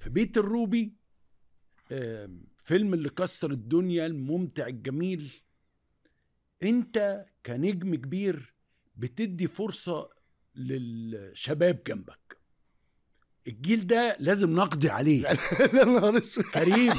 في بيت الروبي فيلم اللي كسر الدنيا الممتع الجميل انت كنجم كبير بتدي فرصة للشباب جنبك الجيل ده لازم نقضي عليه كريم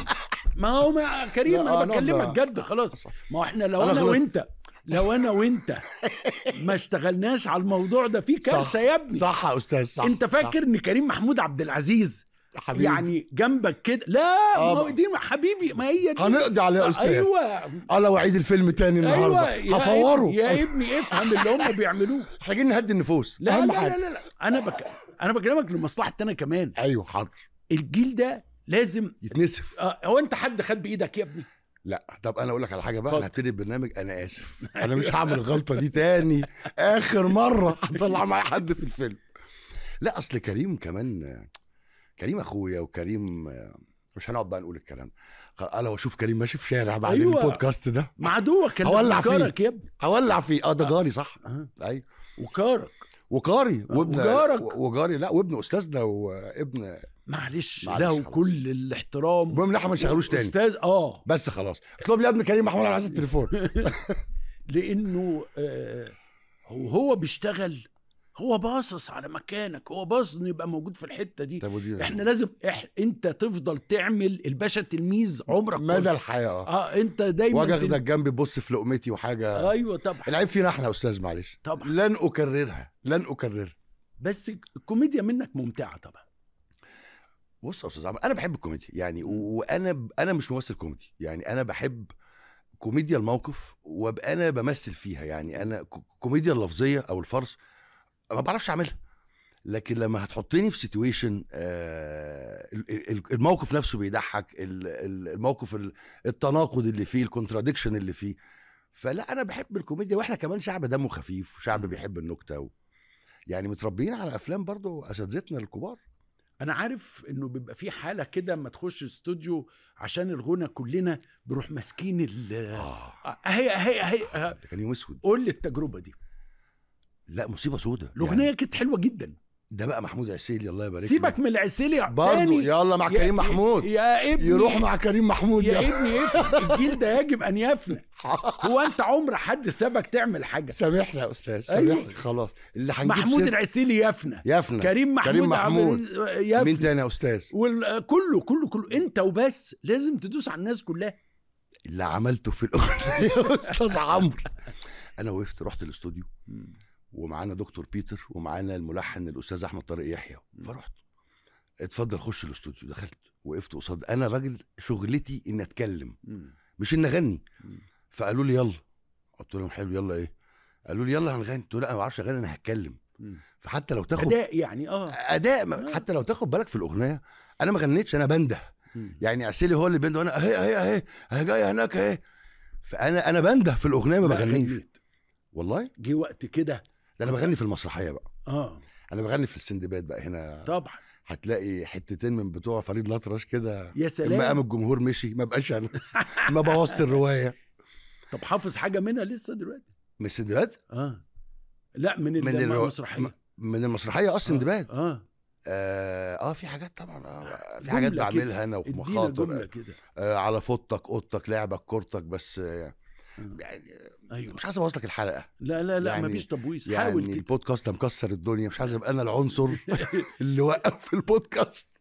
ما هو ما كريم انا آه، بكلمك جد خلاص ما هو احنا لو انا, أنا وانت لو انا وانت ما اشتغلناش على الموضوع ده في كارثه يا ابني صح يا استاذ صح انت فاكر ان كريم محمود عبد العزيز حبيبي. يعني جنبك كده لا آه، ما هو دي حبيبي ما هي دي هنقضي عليها يا استاذ ايوه على وعيد الفيلم تاني أيوة، النهارده أيوة هفوره يا, ابني افهم اللي هم بيعملوه محتاجين نهدي النفوس لا أهم لا, حاجة. لا لا لا انا بك... انا بكلمك لمصلحتي انا كمان ايوه حاضر الجيل ده لازم يتنسف آه، هو انت حد خد بايدك يا ابني لا طب انا اقول لك على حاجه بقى انا هبتدي البرنامج انا اسف انا مش هعمل الغلطه دي تاني اخر مره هطلع معايا حد في الفيلم لا اصل كريم كمان كريم اخويا وكريم مش هنقعد بقى نقول الكلام قال انا واشوف كريم ماشي في شارع بعد أيوة. البودكاست ده مع عدوك كان هولع فيه يا ابني هولع فيه اه ده آه. جاري صح اه ايوه وكارك وقاري آه، وابن وجارك وجاري لا وابن استاذنا وابن معلش, معلش له كل الاحترام المهم ان احنا ما نشغلوش تاني استاذ اه بس خلاص اطلب لي ابن كريم محمود على عايز التليفون لانه آه هو بيشتغل هو باصص على مكانك هو باصص انه يبقى موجود في الحته دي احنا يعني؟ لازم إح... انت تفضل تعمل الباشا تلميذ عمرك مدى الحياه اه انت دايما واخدك جنبي بص في لقمتي وحاجه ايوه طبعا العيب فينا احنا يا استاذ معلش طبعا لن اكررها لن اكررها بس الكوميديا منك ممتعه طبعا بص يا استاذ عمرو انا بحب الكوميديا يعني وانا ب... انا مش ممثل كوميدي يعني انا بحب كوميديا الموقف وابقى انا بمثل فيها يعني انا كوميديا اللفظيه او الفرس ما بعرفش اعملها لكن لما هتحطني في سيتويشن آه، الموقف نفسه بيضحك الموقف التناقض اللي فيه الكونتراديكشن اللي فيه فلا انا بحب الكوميديا واحنا كمان شعب دمه خفيف وشعب بيحب النكته و... يعني متربيين على افلام برضو اساتذتنا الكبار انا عارف انه بيبقى في حاله كده اما تخش استوديو عشان الغنى كلنا بنروح ماسكين ال اهي آه. آه، اهي اهي كان يوم اسود قول لي التجربه دي لا مصيبه سودة يعني الاغنيه يعني... كانت حلوه جدا ده بقى محمود عسيلي الله يبارك سيبك من العسيلي برضه يلا مع كريم محمود يا ابني يروح مع كريم محمود يا, يا ابني الجيل ده يجب ان يفنى هو انت عمر حد سابك تعمل حاجه سامحنا يا استاذ سامحنا أيوه. خلاص اللي هنجيب محمود العسيلي يفنى يفنى كريم محمود كريم محمود يفنى مين تاني يا استاذ وكله كله كله انت وبس لازم تدوس على الناس كلها اللي عملته في الاغنيه يا استاذ عمرو انا وقفت رحت الاستوديو ومعانا دكتور بيتر ومعانا الملحن الاستاذ احمد طارق يحيى فرحت اتفضل خش الاستوديو دخلت وقفت قصاد انا راجل شغلتي ان اتكلم مش ان اغني فقالوا لي يلا قلت لهم حلو يلا ايه قالوا لي يلا هنغني قلت لا انا ما اعرفش اغني انا هتكلم فحتى لو تاخد اداء يعني اه اداء آه. حتى لو تاخد بالك في الاغنيه انا ما غنيتش انا بنده يعني عسلي هو اللي بنده وانا اهي اهي اهي اهي جاي هناك اهي فانا انا بنده في الاغنيه ما بغنيش والله جه وقت كده ده انا بغني في المسرحيه بقى اه انا بغني في السندباد بقى هنا طبعا هتلاقي حتتين من بتوع فريد الأطرش كده يا سلام لما قام الجمهور مشي ما بقاش انا ما بوظت الروايه طب حافظ حاجه منها لسه دلوقتي من السندباد؟ اه لا من, من الرو... المسرحيه من المسرحيه اه السندباد آه. آه. آه, آه، في حاجات طبعا آه في حاجات بعملها انا ومخاطر آه, على فوطك اوضتك لعبك كورتك بس آه يعني أيوة. مش عايز ابوظ لك الحلقه لا لا لا يعني مفيش تبويظ يعني حاول كده. البودكاست مكسر الدنيا مش عايز ابقى انا العنصر اللي وقف في البودكاست